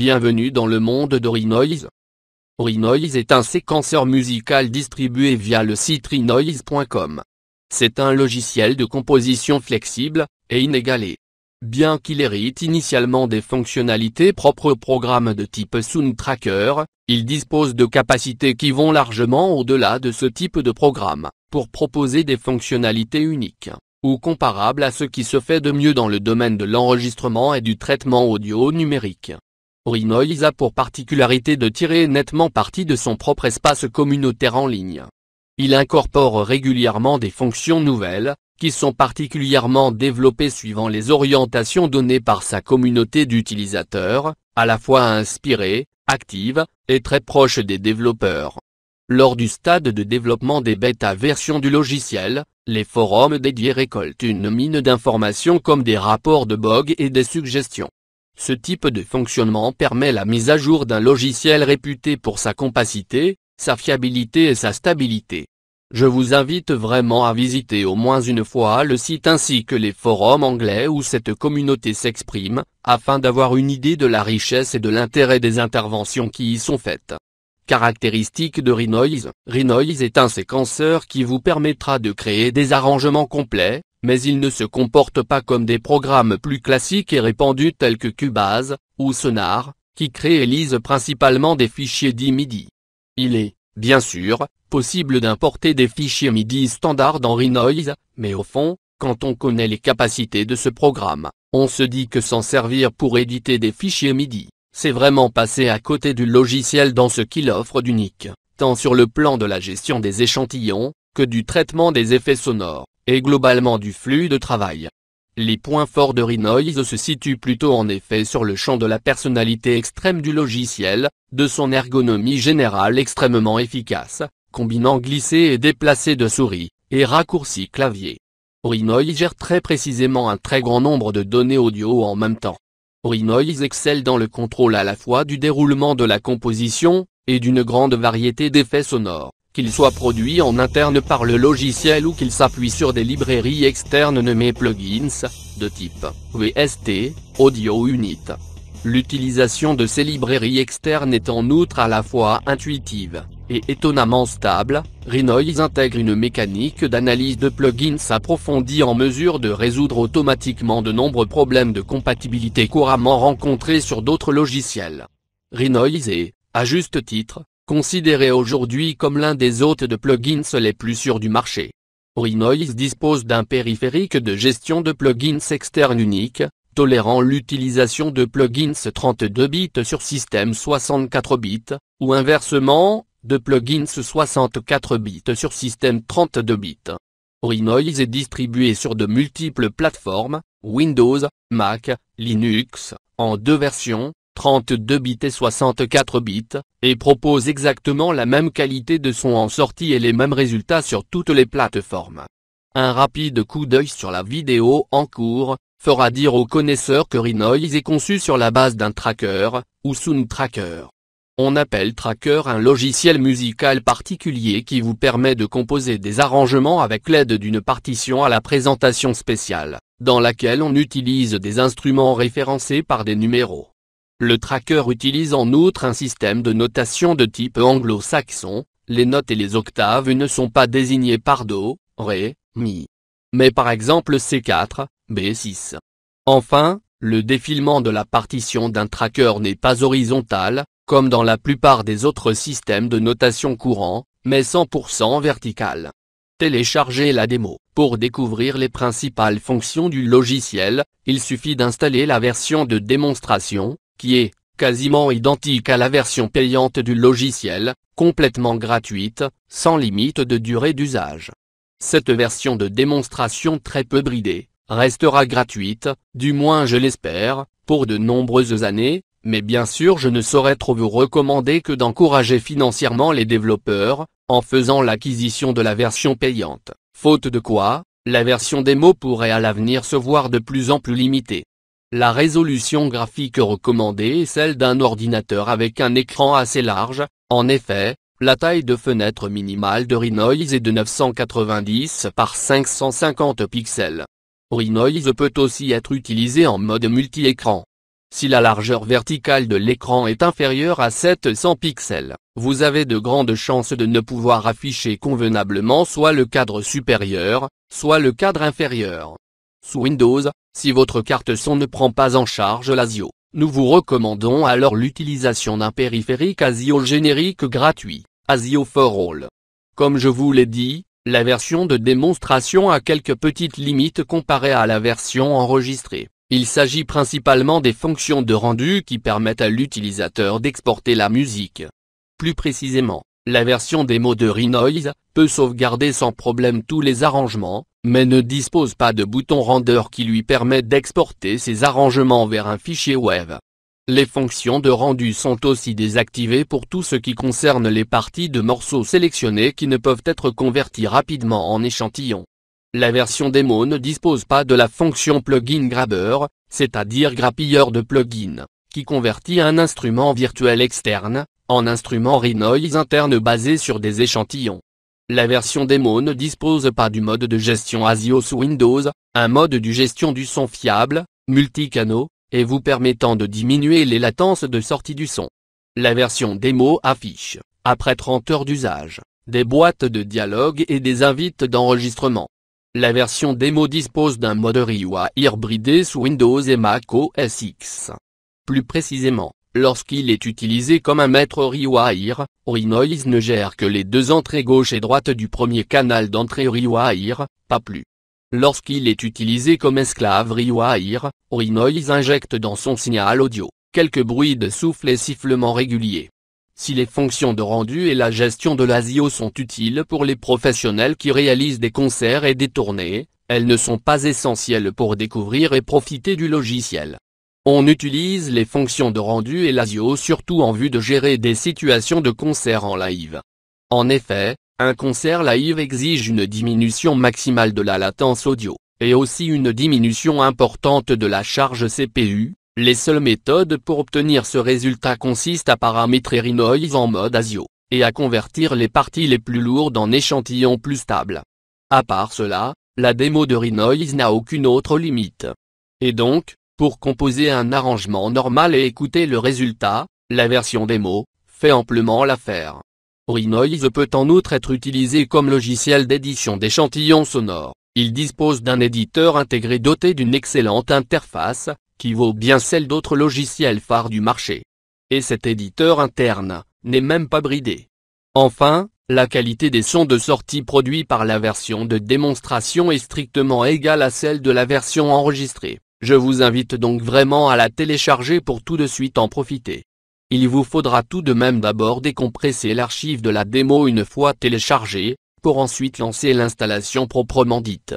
Bienvenue dans le monde d'Orinoise. Renoise est un séquenceur musical distribué via le site Renoise.com. C'est un logiciel de composition flexible, et inégalé. Bien qu'il hérite initialement des fonctionnalités propres au programme de type Sound Tracker, il dispose de capacités qui vont largement au-delà de ce type de programme, pour proposer des fonctionnalités uniques ou comparables à ce qui se fait de mieux dans le domaine de l'enregistrement et du traitement audio numérique. Rinoise a pour particularité de tirer nettement parti de son propre espace communautaire en ligne. Il incorpore régulièrement des fonctions nouvelles, qui sont particulièrement développées suivant les orientations données par sa communauté d'utilisateurs, à la fois inspirées, active, et très proche des développeurs. Lors du stade de développement des bêta versions du logiciel, les forums dédiés récoltent une mine d'informations comme des rapports de bugs et des suggestions. Ce type de fonctionnement permet la mise à jour d'un logiciel réputé pour sa compacité, sa fiabilité et sa stabilité. Je vous invite vraiment à visiter au moins une fois le site ainsi que les forums anglais où cette communauté s'exprime, afin d'avoir une idée de la richesse et de l'intérêt des interventions qui y sont faites. Caractéristique de Renoise Renoise est un séquenceur qui vous permettra de créer des arrangements complets, mais il ne se comporte pas comme des programmes plus classiques et répandus tels que Cubase, ou Sonar, qui créent et lisent principalement des fichiers dits MIDI. Il est, bien sûr, possible d'importer des fichiers MIDI standards dans Renoise, mais au fond, quand on connaît les capacités de ce programme, on se dit que s'en servir pour éditer des fichiers MIDI, c'est vraiment passer à côté du logiciel dans ce qu'il offre d'unique, tant sur le plan de la gestion des échantillons, que du traitement des effets sonores et globalement du flux de travail. Les points forts de Renoise se situent plutôt en effet sur le champ de la personnalité extrême du logiciel, de son ergonomie générale extrêmement efficace, combinant glissé et déplacé de souris, et raccourci clavier. Renoise gère très précisément un très grand nombre de données audio en même temps. Renoise excelle dans le contrôle à la fois du déroulement de la composition, et d'une grande variété d'effets sonores. Qu'il soit produit en interne par le logiciel ou qu'il s'appuie sur des librairies externes nommées plugins, de type VST, Audio Unit. L'utilisation de ces librairies externes est en outre à la fois intuitive, et étonnamment stable, Renoise intègre une mécanique d'analyse de plugins approfondie en mesure de résoudre automatiquement de nombreux problèmes de compatibilité couramment rencontrés sur d'autres logiciels. Renoise est, à juste titre, considéré aujourd'hui comme l'un des hôtes de plugins les plus sûrs du marché. Orinoise dispose d'un périphérique de gestion de plugins externe unique, tolérant l'utilisation de plugins 32 bits sur système 64 bits, ou inversement, de plugins 64 bits sur système 32 bits. Orinoise est distribué sur de multiples plateformes, Windows, Mac, Linux, en deux versions, 32 bits et 64 bits, et propose exactement la même qualité de son en sortie et les mêmes résultats sur toutes les plateformes. Un rapide coup d'œil sur la vidéo en cours, fera dire aux connaisseurs que Renoise est conçu sur la base d'un tracker, ou sound tracker. On appelle tracker un logiciel musical particulier qui vous permet de composer des arrangements avec l'aide d'une partition à la présentation spéciale, dans laquelle on utilise des instruments référencés par des numéros. Le tracker utilise en outre un système de notation de type anglo-saxon, les notes et les octaves ne sont pas désignées par Do, Ré, Mi. Mais par exemple C4, B6. Enfin, le défilement de la partition d'un tracker n'est pas horizontal, comme dans la plupart des autres systèmes de notation courants, mais 100% vertical. Téléchargez la démo. Pour découvrir les principales fonctions du logiciel, il suffit d'installer la version de démonstration, qui est, quasiment identique à la version payante du logiciel, complètement gratuite, sans limite de durée d'usage. Cette version de démonstration très peu bridée, restera gratuite, du moins je l'espère, pour de nombreuses années, mais bien sûr je ne saurais trop vous recommander que d'encourager financièrement les développeurs, en faisant l'acquisition de la version payante, faute de quoi, la version démo pourrait à l'avenir se voir de plus en plus limitée. La résolution graphique recommandée est celle d'un ordinateur avec un écran assez large, en effet, la taille de fenêtre minimale de Renoise est de 990 par 550 pixels. Renoise peut aussi être utilisé en mode multi-écran. Si la largeur verticale de l'écran est inférieure à 700 pixels, vous avez de grandes chances de ne pouvoir afficher convenablement soit le cadre supérieur, soit le cadre inférieur. Sous Windows, si votre carte son ne prend pas en charge l'ASIO, nous vous recommandons alors l'utilisation d'un périphérique ASIO générique gratuit, ASIO for All. Comme je vous l'ai dit, la version de démonstration a quelques petites limites comparées à la version enregistrée. Il s'agit principalement des fonctions de rendu qui permettent à l'utilisateur d'exporter la musique. Plus précisément, la version démo de Renoise peut sauvegarder sans problème tous les arrangements, mais ne dispose pas de bouton render qui lui permet d'exporter ses arrangements vers un fichier web. Les fonctions de rendu sont aussi désactivées pour tout ce qui concerne les parties de morceaux sélectionnés qui ne peuvent être converties rapidement en échantillons. La version démo ne dispose pas de la fonction plugin grabber, c'est-à-dire grappilleur de plugins, qui convertit un instrument virtuel externe, en instrument Renoise interne basé sur des échantillons. La version démo ne dispose pas du mode de gestion ASIO sous Windows, un mode de gestion du son fiable, multicanaux, et vous permettant de diminuer les latences de sortie du son. La version démo affiche, après 30 heures d'usage, des boîtes de dialogue et des invites d'enregistrement. La version démo dispose d'un mode RIWA hybridé sous Windows et Mac OS X. Plus précisément, Lorsqu'il est utilisé comme un maître rewire, Rinoise ne gère que les deux entrées gauche et droite du premier canal d'entrée rewire, pas plus. Lorsqu'il est utilisé comme esclave rewire, Renoise injecte dans son signal audio, quelques bruits de souffle et sifflements réguliers. Si les fonctions de rendu et la gestion de l'ASIO sont utiles pour les professionnels qui réalisent des concerts et des tournées, elles ne sont pas essentielles pour découvrir et profiter du logiciel. On utilise les fonctions de rendu et lasio surtout en vue de gérer des situations de concert en live. En effet, un concert live exige une diminution maximale de la latence audio, et aussi une diminution importante de la charge CPU. Les seules méthodes pour obtenir ce résultat consistent à paramétrer Renoise en mode ASIO, et à convertir les parties les plus lourdes en échantillons plus stables. À part cela, la démo de Renoise n'a aucune autre limite. Et donc, pour composer un arrangement normal et écouter le résultat, la version démo, fait amplement l'affaire. Renoise peut en outre être utilisé comme logiciel d'édition d'échantillons sonores. Il dispose d'un éditeur intégré doté d'une excellente interface, qui vaut bien celle d'autres logiciels phares du marché. Et cet éditeur interne, n'est même pas bridé. Enfin, la qualité des sons de sortie produits par la version de démonstration est strictement égale à celle de la version enregistrée. Je vous invite donc vraiment à la télécharger pour tout de suite en profiter. Il vous faudra tout de même d'abord décompresser l'archive de la démo une fois téléchargée, pour ensuite lancer l'installation proprement dite.